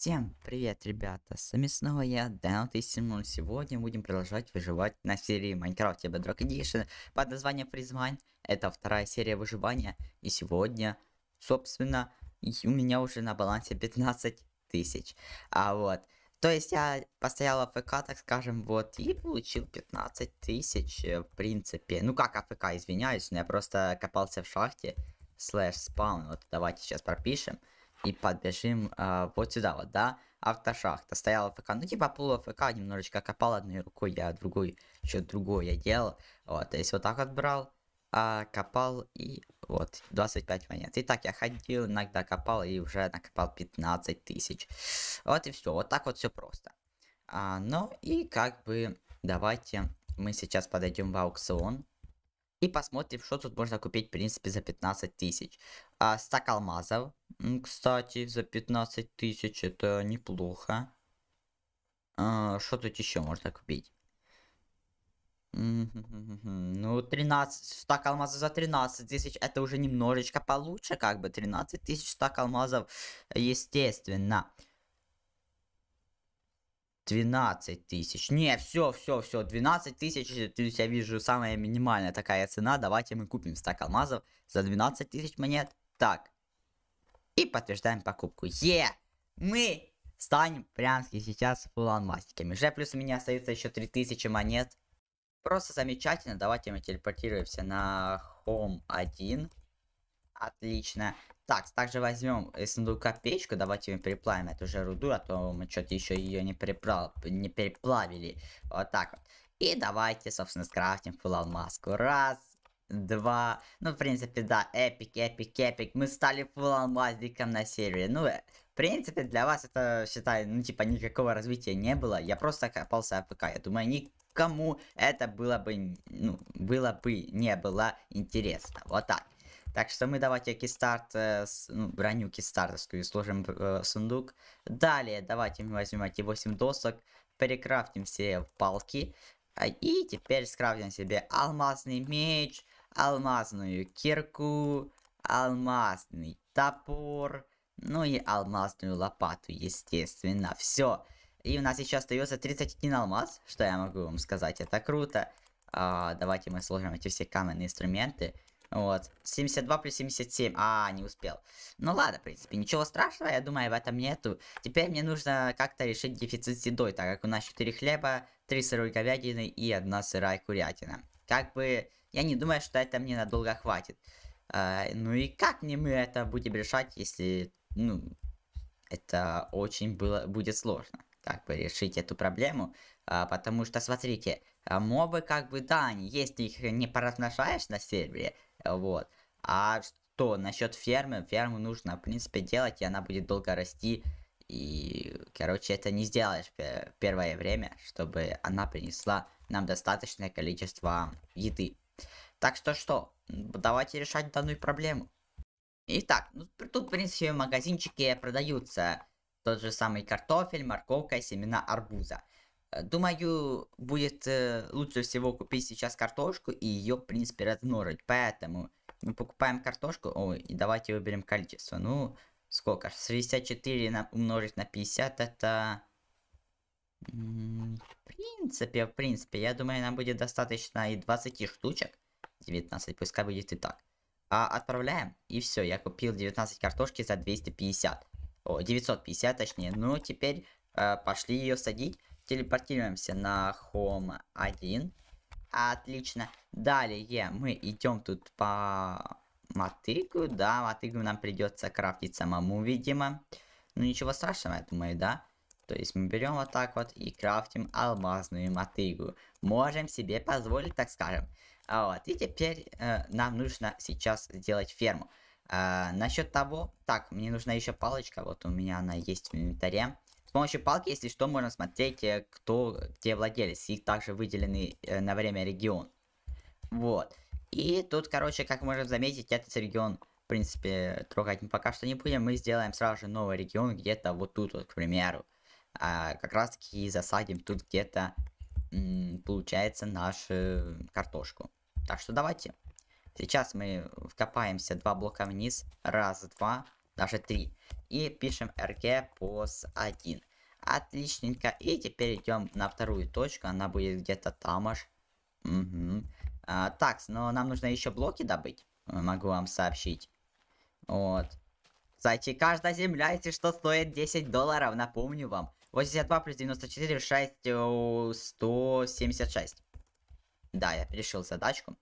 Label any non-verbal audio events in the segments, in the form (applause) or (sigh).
Всем привет, ребята! С вами снова я, Дэнот и Сегодня будем продолжать выживать на серии Minecraft Bedrock Edition под названием Призмань. Это вторая серия выживания. И сегодня, собственно, у меня уже на балансе 15 тысяч. А вот, то есть я постоял АФК, так скажем, вот, и получил 15 тысяч, э, в принципе. Ну как АФК, извиняюсь, но я просто копался в шахте, слэш спаун. Вот давайте сейчас пропишем и подбежим э, вот сюда вот, да, автошахта, стояла ФК, ну типа пол ФК, немножечко копал одной рукой, я другой, еще другой я делал, вот, то есть вот так вот э, копал и вот, 25 монет. И так я ходил, иногда копал и уже накопал 15 тысяч. Вот и все, вот так вот все просто. А, ну и как бы давайте мы сейчас подойдем в аукцион. И посмотрим, что тут можно купить, в принципе, за 15 тысяч. А, стак алмазов. Кстати, за 15 тысяч это неплохо. А, что тут еще можно купить? Ну, 13, стак алмазов за 13 тысяч, это уже немножечко получше, как бы, 13 тысяч стак алмазов, естественно. 12 тысяч. Не, все, все, все, 12 тысяч, э, я вижу, самая минимальная такая цена. Давайте мы купим стак алмазов за 12 тысяч монет. Так. И подтверждаем покупку. Е! Мы станем прямо сейчас фулл-алмазниками. Уже плюс у меня остается еще 3000 монет. Просто замечательно. Давайте мы телепортируемся на Home 1. Отлично. Так, также возьмем из э, сундука печку. Давайте ее переплавим эту же руду, а то мы что-то еще ее не, переплав... не переплавили. Вот так вот. И давайте, собственно, скрафтим фул маску, Раз, два. Ну, в принципе, да, эпик, эпик, эпик. Мы стали фул алмазником на сервере. Ну, э, в принципе, для вас это, считай, ну, типа, никакого развития не было. Я просто копался АПК. Я думаю, никому это было бы, ну, было бы, не было интересно. Вот так. Так что мы давайте кистарт, э, ну, броню кистартовскую сложим в э, сундук. Далее давайте мы возьмем эти 8 досок, перекрафтим все палки. А, и теперь скрафтим себе алмазный меч, алмазную кирку, алмазный топор, ну и алмазную лопату, естественно. Все. И у нас сейчас остается 31 алмаз, что я могу вам сказать, это круто. А, давайте мы сложим эти все каменные инструменты. Вот. 72 плюс 77. А, не успел. Ну ладно, в принципе, ничего страшного, я думаю, в этом нету. Теперь мне нужно как-то решить дефицит с едой, так как у нас 4 хлеба, 3 сырой говядины и 1 сырая курятина. Как бы, я не думаю, что это мне надолго хватит. А, ну и как мне мы это будем решать, если, ну, это очень было, будет сложно, как бы решить эту проблему. А, потому что, смотрите, мобы, как бы, да, они есть, их не поразмножаешь на сервере, вот. А что насчет фермы? Ферму нужно, в принципе, делать, и она будет долго расти. И, короче, это не сделаешь первое время, чтобы она принесла нам достаточное количество еды. Так что что, давайте решать данную проблему. Итак, ну, тут, в принципе, магазинчики продаются. Тот же самый картофель, морковка и семена арбуза. Э, думаю, будет э, лучше всего купить сейчас картошку и ее, в принципе, размножить. Поэтому мы покупаем картошку. Ой, и давайте выберем количество. Ну, сколько? 64 на, умножить на 50 это... В принципе, в принципе, я думаю, нам будет достаточно и 20 штучек. 19, пускай будет и так. А, отправляем. И все, я купил 19 картошки за 250. О, 950 точнее. Ну, теперь э, пошли ее садить телепортируемся на Home 1. Отлично. Далее мы идем тут по мотыгу. Да, мотыгу нам придется крафтить самому, видимо. Ну ничего страшного, я думаю, да. То есть мы берем вот так вот и крафтим алмазную мотыгу. Можем себе позволить, так скажем. А вот, и теперь э, нам нужно сейчас сделать ферму. Э, насчет того, так, мне нужна еще палочка, вот у меня она есть в инвентаре. С помощью палки, если что, можно смотреть, э, кто, где владелец. Их также выделенный э, на время регион. Вот. И тут, короче, как можем заметить, этот регион, в принципе, трогать мы пока что не будем. Мы сделаем сразу же новый регион где-то вот тут, вот, к примеру. А, как раз таки засадим тут где-то, получается, нашу картошку. Так что давайте. Сейчас мы вкопаемся два блока вниз. Раз, два, даже 3. И пишем rg pos 1. Отличненько. И теперь идем на вторую точку. Она будет где-то там аж. Угу. А, так, но нам нужно еще блоки добыть. Могу вам сообщить. Вот. Кстати, каждая земля, если что, стоит 10 долларов, напомню вам. 82 плюс 94, 6, 176. Да, я решил задачку.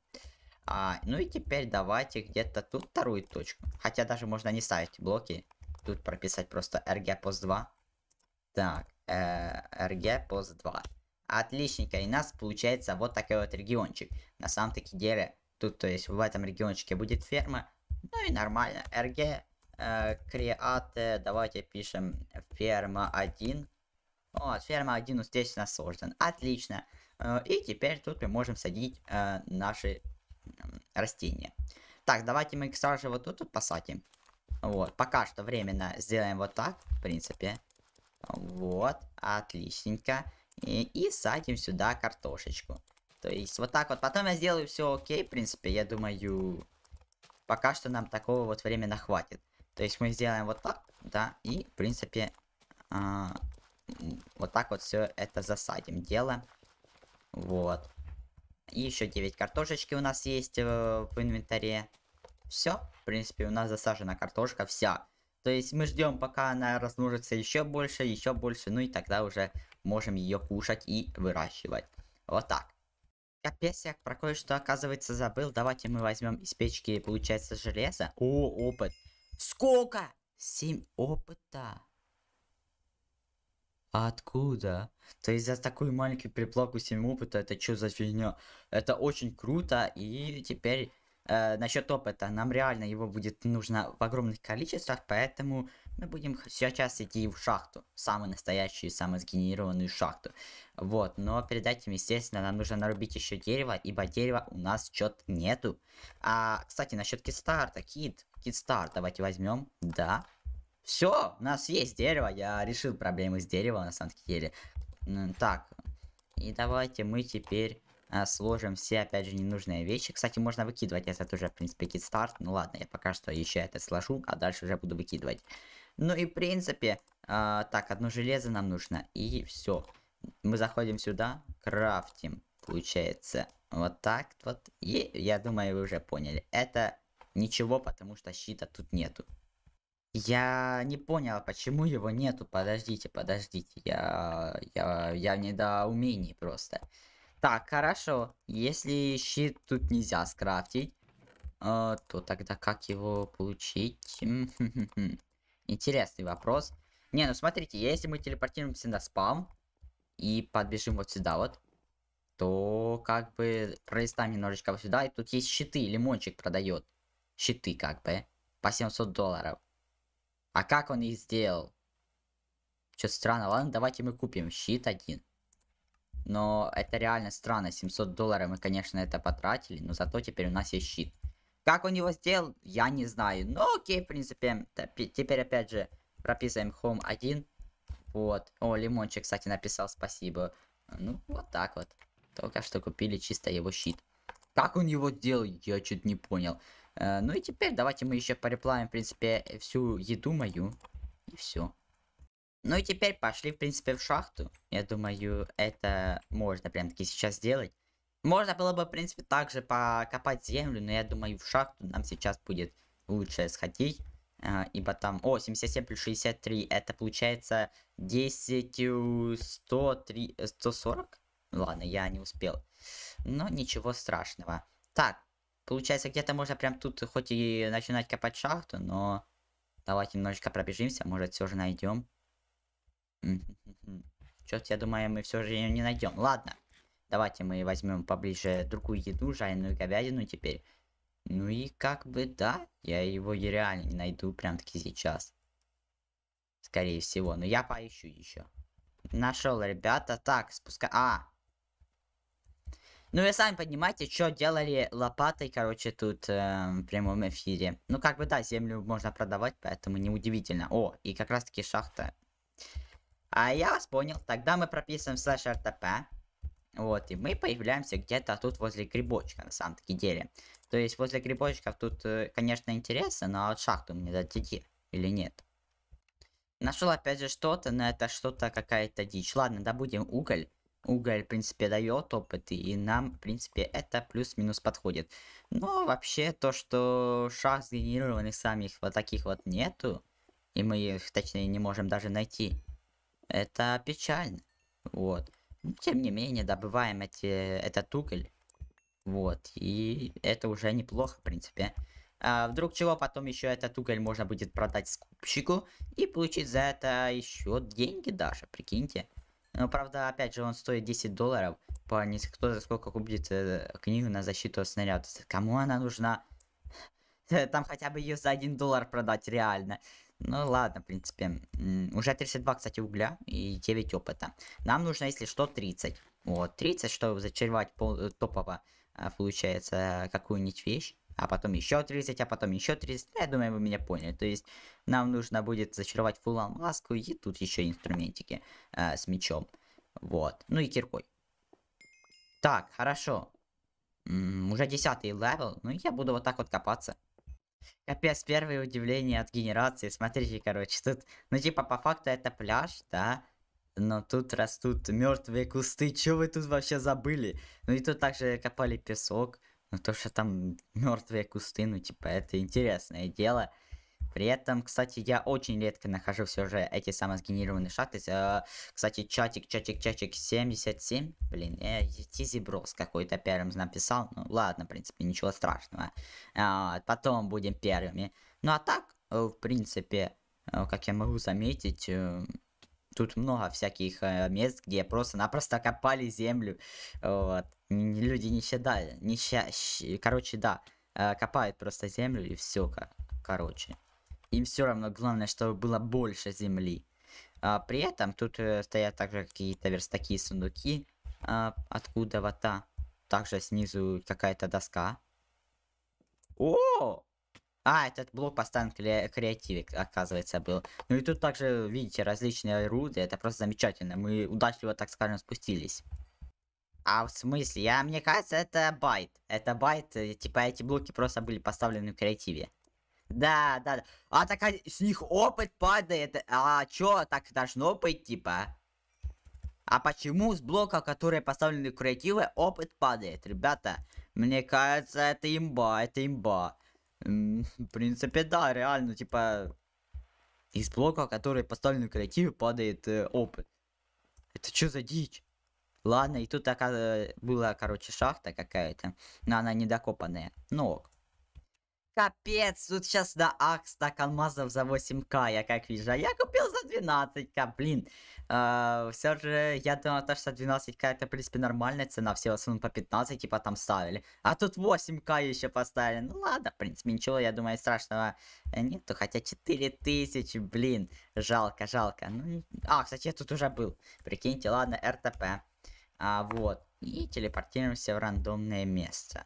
А, ну и теперь давайте где-то тут вторую точку. Хотя даже можно не ставить блоки. Тут прописать просто RG POS 2. Так, э, RG POS 2. Отличненько. И у нас получается вот такой вот региончик. На самом-таки деле, тут, то есть в этом региончике будет ферма. Ну и нормально. RG э, Create. Давайте пишем ферма 1. Вот, ферма 1 успешно создан. Отлично. Э, и теперь тут мы можем садить э, наши растения. Так, давайте мы их сразу вот тут вот посадим. Вот, пока что временно сделаем вот так, в принципе. Вот, отличненько. И, и садим сюда картошечку. То есть вот так вот. Потом я сделаю все окей, в принципе, я думаю, пока что нам такого вот времени хватит. То есть мы сделаем вот так, да, и, в принципе, а, вот так вот все это засадим. Дело. Вот. И еще 9 картошечки у нас есть э, в инвентаре. Все, в принципе, у нас засажена картошка вся. То есть мы ждем, пока она размножится еще больше, еще больше, ну и тогда уже можем ее кушать и выращивать. Вот так. Капец, я про кое-что, оказывается, забыл. Давайте мы возьмем из печки, получается, железо. О, опыт. Сколько? 7 опыта. А откуда? То есть за такую маленькую приплаку 7 опыта, это что за фигня? Это очень круто, и теперь э, насчет опыта, нам реально его будет нужно в огромных количествах, поэтому мы будем сейчас идти в шахту, самую настоящую, самую сгенерированную шахту. Вот, но перед этим, естественно, нам нужно нарубить еще дерево, ибо дерева у нас чет нету. А, кстати, насчет кит старта, кит, кит давайте возьмем, да, все, у нас есть дерево. Я решил проблемы с деревом на самом деле. Так, и давайте мы теперь а, сложим все, опять же, ненужные вещи. Кстати, можно выкидывать, если это уже, в принципе, кит-старт. Ну ладно, я пока что еще это сложу, а дальше уже буду выкидывать. Ну и, в принципе, а, так, одно железо нам нужно, и все. Мы заходим сюда, крафтим, получается, вот так вот. И, я думаю, вы уже поняли, это ничего, потому что щита тут нету. Я не понял, а почему его нету. Подождите, подождите. Я, я, я в недоумении просто. Так, хорошо. Если щит тут нельзя скрафтить, э, то тогда как его получить? (laughs) Хм, хм, хм. Интересный вопрос. Не, ну смотрите, если мы телепортируемся на спам и подбежим вот сюда вот, то как бы пролистаем немножечко вот сюда, и тут есть щиты, лимончик продает. Щиты как бы по 700 долларов. А как он их сделал? что странно. Ладно, давайте мы купим щит один. Но это реально странно. 700 долларов мы, конечно, это потратили. Но зато теперь у нас есть щит. Как он его сделал, я не знаю. Ну, окей, в принципе. Теперь, опять же, прописываем home 1. Вот. О, Лимончик, кстати, написал спасибо. Ну, вот так вот. Только что купили чисто его щит. Как он его сделал, я чуть не понял. Э, ну и теперь давайте мы еще переплавим, в принципе, всю еду мою. И все. Ну и теперь пошли, в принципе, в шахту. Я думаю, это можно прям-таки сейчас сделать. Можно было бы, в принципе, также покопать землю, но я думаю, в шахту нам сейчас будет лучше сходить. Э, ибо там... О, 77 плюс 63, это получается 10... 103... 140? Ладно, я не успел. Но ничего страшного. Так, Получается, где-то можно прям тут хоть и начинать копать шахту, но давайте немножечко пробежимся, может все же найдем. (laughs) Черт, я думаю, мы все же ее не найдем. Ладно, давайте мы возьмем поближе другую еду, жареную говядину теперь. Ну и как бы да, я его реально не найду прям таки сейчас. Скорее всего, но я поищу еще. Нашел, ребята. Так, спускай. А, ну, вы сами понимаете, что делали лопатой, короче, тут э, в прямом эфире. Ну, как бы, да, землю можно продавать, поэтому неудивительно. О, и как раз-таки шахта. А я вас понял. Тогда мы прописываем слэш РТП. Вот, и мы появляемся где-то тут возле грибочка, на самом-таки деле. То есть, возле грибочков тут, э, конечно, интересно, но от шахту мне дадите или нет. Нашел опять же что-то, но это что-то какая-то дичь. Ладно, добудем уголь уголь, в принципе, дает опыт, и нам, в принципе, это плюс-минус подходит. Но вообще то, что шах сгенерированных самих вот таких вот нету, и мы их, точнее, не можем даже найти, это печально. Вот. Но, тем не менее, добываем эти, этот уголь. Вот. И это уже неплохо, в принципе. А вдруг чего, потом еще этот уголь можно будет продать скупщику и получить за это еще деньги даже, прикиньте. Но, ну, правда, опять же, он стоит 10 долларов. По кто за сколько купит э, книгу на защиту от снарядов. Кому она нужна? (laughs) Там хотя бы ее за 1 доллар продать реально. Ну ладно, в принципе. Уже 32, кстати, угля и 9 опыта. Нам нужно, если что, 30. Вот, 30, чтобы зачервать э, топово, а, получается, э, какую-нибудь вещь а потом еще 30, а потом еще 30. Ну, я думаю, вы меня поняли. То есть нам нужно будет зачаровать фул маску и тут еще инструментики э, с мечом. Вот. Ну и киркой. Так, хорошо. М -м, уже десятый левел. Ну я буду вот так вот копаться. Капец, первое удивление от генерации. Смотрите, короче, тут, ну типа по факту это пляж, да? но тут растут мертвые кусты, че вы тут вообще забыли? Ну и тут также копали песок, но ну, то, что там (laughs) мертвые кусты, ну типа это интересное дело. При этом, кстати, я очень редко нахожу все же эти самосгенерированные шахты. Э, кстати, чатик, чатик, чатик 77. Блин, э, Тизи Брос какой-то первым написал. Ну ладно, в принципе, ничего страшного. Э, потом будем первыми. Ну а так, э, в принципе, э, как я могу заметить, э, Тут много всяких э, мест, где просто-напросто копали землю. Вот. Люди не считали. Не ща... Короче, да. Э, копают просто землю и все, короче. Им все равно главное, чтобы было больше земли. А, при этом тут э, стоят также какие-то верстаки и сундуки, а, откуда вода. Также снизу какая-то доска. О! А, этот блок постан кре креативик, оказывается, был. Ну и тут также, видите, различные руды. Это просто замечательно. Мы удачливо, так скажем, спустились. А в смысле? Я, мне кажется, это байт. Это байт. Э, типа эти блоки просто были поставлены в креативе. Да, да, да. А так а, с них опыт падает. А чё, так должно быть, типа? А почему с блока, которые поставлены в креативы, опыт падает? Ребята, мне кажется, это имба, это имба. (laughs) В принципе, да, реально, типа, из блока, который поставлен в креативе, падает э, опыт. Это что за дичь? Ладно, и тут такая э, была, короче, шахта какая-то, но она недокопанная. Ну ок. Капец, тут сейчас на ах стак алмазов за 8к, я как вижу. А я купил за 12к, блин. Э, а, все же, я думал, то, что 12к это, в принципе, нормальная цена. Все в основном по 15 типа там ставили. А тут 8к еще поставили. Ну ладно, в принципе, ничего, я думаю, страшного э, нету. Хотя 4000, блин. Жалко, жалко. Ну, а, кстати, я тут уже был. Прикиньте, ладно, РТП. А, вот. И телепортируемся в рандомное место.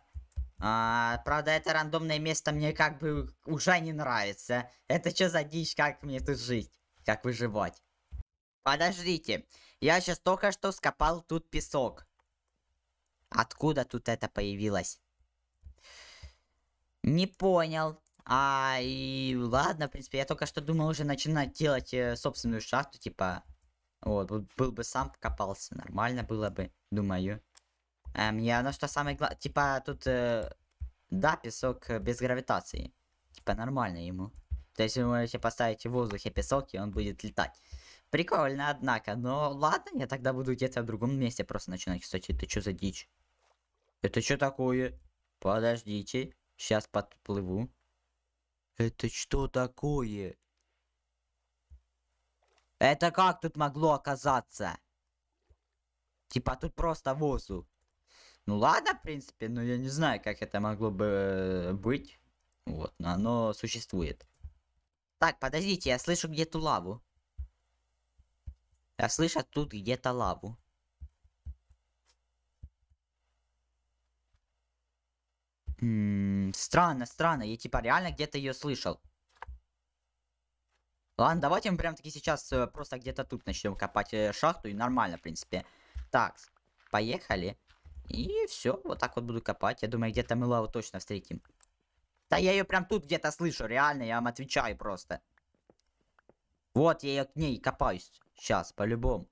А, правда, это рандомное место мне как бы уже не нравится. Это что за дичь, как мне тут жить? Как выживать? Подождите, я сейчас только что скопал тут песок. Откуда тут это появилось? Не понял. А, и ладно, в принципе, я только что думал уже начинать делать э, собственную шахту, типа... Вот, был бы сам копался, нормально было бы, думаю. Эм, и оно ну, что самое главное, типа тут, э, да, песок э, без гравитации. Типа нормально ему. То есть вы можете поставить в воздухе песок, и он будет летать. Прикольно, однако. Но ладно, я тогда буду где-то в другом месте просто начинать. Кстати, это что за дичь? Это что такое? Подождите. Сейчас подплыву. Это что такое? Это как тут могло оказаться? Типа тут просто воздух. Ну ладно, в принципе, но я не знаю, как это могло бы э, быть. Вот, но оно существует. Так, подождите, я слышу где-то лаву. Я слышу тут где-то лаву. М -м, странно, странно, я типа реально где-то ее слышал. Ладно, давайте мы прям таки сейчас э, просто где-то тут начнем копать э, шахту и нормально, в принципе. Так, поехали. И все, вот так вот буду копать. Я думаю, где-то мы лаву точно встретим. Да я ее прям тут где-то слышу, реально, я вам отвечаю просто. Вот я ее к ней копаюсь. Сейчас, по-любому.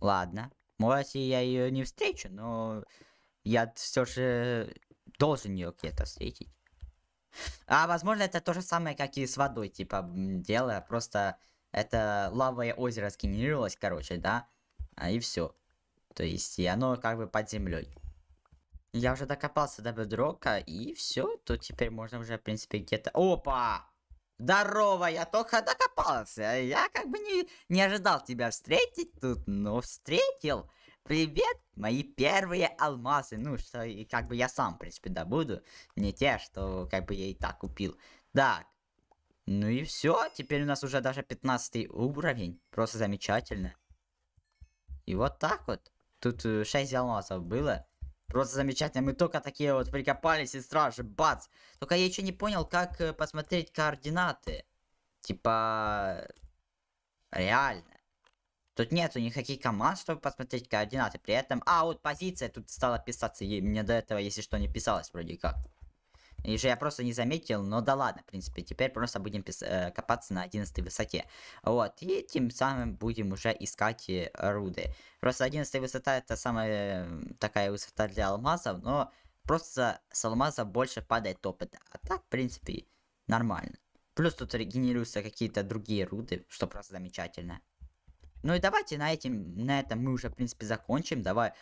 Ладно. Может, я ее не встречу, но я все же должен ее где-то встретить. А возможно, это то же самое, как и с водой, типа, дело. Просто это лавовое озеро сгенерировалось, короче, да. А и все. То есть, и оно как бы под землей. Я уже докопался до бедрока, и все. Тут теперь можно уже, в принципе, где-то... Опа! Здорово, я только докопался. Я как бы не, не ожидал тебя встретить тут, но встретил. Привет, мои первые алмазы. Ну, что и как бы я сам, в принципе, добуду. Не те, что как бы я и так купил. Так. Ну и все, теперь у нас уже даже 15 уровень. Просто замечательно. И вот так вот. Тут 6 э, алмазов было. Просто замечательно. Мы только такие вот прикопались и сразу же бац. Только я еще не понял, как э, посмотреть координаты. Типа... Реально. Тут нету никаких команд, чтобы посмотреть координаты. При этом... А, вот позиция тут стала писаться. И мне до этого, если что, не писалось вроде как. И же я просто не заметил, но да ладно, в принципе, теперь просто будем э, копаться на 11 высоте. Вот, и тем самым будем уже искать э, руды. Просто 11 высота это самая э, такая высота для алмазов, но просто с алмаза больше падает опыта. А так, в принципе, нормально. Плюс тут регенерируются какие-то другие руды, что просто замечательно. Ну и давайте на, этим, на этом мы уже, в принципе, закончим. Давайте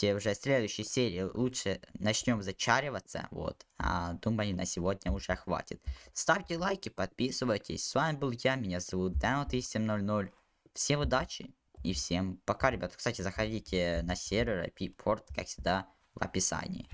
э, уже в следующей серии лучше начнем зачариваться. Вот. А, думаю, на сегодня уже хватит. Ставьте лайки, подписывайтесь. С вами был я, меня зовут Down1700. Всем удачи и всем пока, ребят. Кстати, заходите на сервер, IP-порт, как всегда, в описании.